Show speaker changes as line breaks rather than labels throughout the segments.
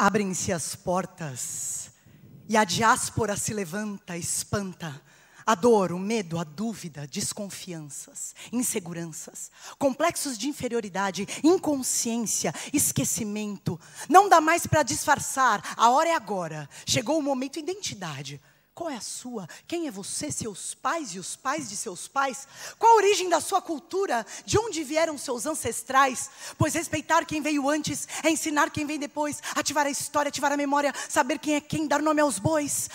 Abrem-se as portas e a diáspora se levanta, espanta. A dor, o medo, a dúvida, desconfianças, inseguranças, complexos de inferioridade, inconsciência, esquecimento. Não dá mais para disfarçar. A hora é agora. Chegou o momento identidade. Qual é a sua? Quem é você, seus pais e os pais de seus pais? Qual a origem da sua cultura? De onde vieram seus ancestrais? Pois respeitar quem veio antes é ensinar quem vem depois, ativar a história, ativar a memória, saber quem é quem, dar nome aos bois.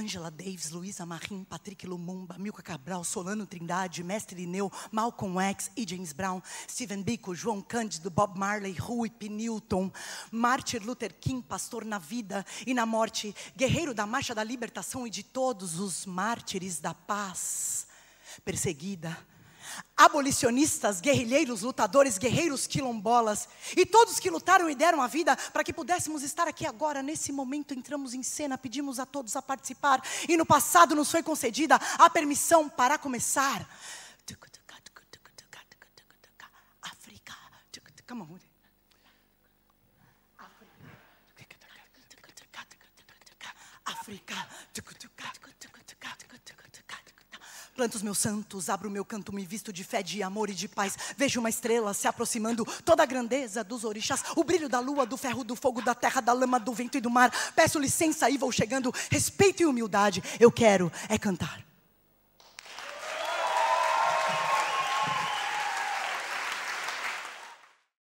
Angela Davis, Luísa Marim, Patrick Lumumba, Milka Cabral, Solano Trindade, Mestre Lineu, Malcolm X e James Brown, Steven Biko, João Cândido, Bob Marley, Rui P. Newton, Martin Luther King, pastor na vida e na morte, guerreiro da marcha da libertação e de todos os mártires da paz perseguida, abolicionistas, guerrilheiros, lutadores, guerreiros, quilombolas e todos que lutaram e deram a vida para que pudéssemos estar aqui agora. Nesse momento entramos em cena, pedimos a todos a participar e no passado nos foi concedida a permissão para começar. África. África. África. Planto os meus santos, abro o meu canto, me visto de fé, de amor e de paz. Vejo uma estrela se aproximando, toda a grandeza dos orixás, o brilho da lua, do ferro, do fogo, da terra, da lama, do vento e do mar. Peço licença e vou chegando, respeito e humildade. Eu quero é cantar.